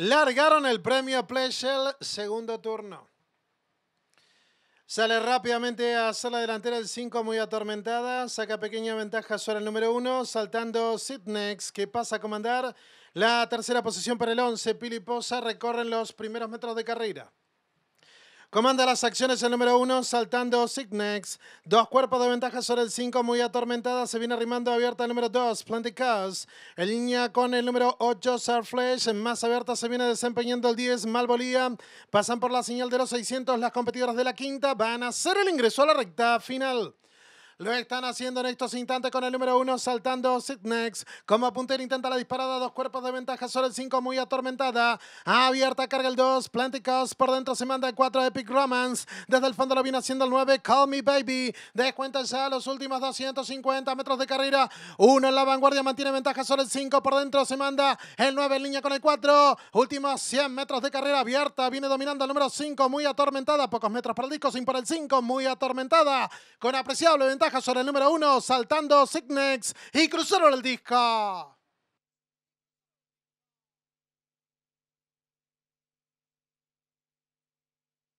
Largaron el premio Pleasure, segundo turno. Sale rápidamente a la delantera el 5 muy atormentada. Saca pequeña ventaja sobre el número 1. Saltando Sidnex que pasa a comandar. La tercera posición para el 11. Piliposa recorren los primeros metros de carrera. Comanda las acciones el número uno, saltando Signex. Dos cuerpos de ventaja sobre el 5, muy atormentada. Se viene arrimando abierta el número 2, Planticas. En línea con el número 8, En Más abierta se viene desempeñando el 10, Bolía. Pasan por la señal de los 600 las competidoras de la quinta. Van a hacer el ingreso a la recta final. Lo están haciendo en estos instantes con el número uno saltando Sidnex Como puntero intenta la disparada. Dos cuerpos de ventaja sobre el 5 muy atormentada. Abierta carga el 2. Plánticos por dentro se manda el 4 Epic Romance. Desde el fondo lo viene haciendo el 9. Call Me Baby. Descuéntense a los últimos 250 metros de carrera. Uno en la vanguardia mantiene ventaja sobre el 5. Por dentro se manda el 9 en línea con el 4. Últimos 100 metros de carrera abierta. Viene dominando el número 5 muy atormentada. Pocos metros para el disco sin por el 5. Muy atormentada. Con apreciable ventaja sobre el número uno, saltando Signex y cruzaron el disco.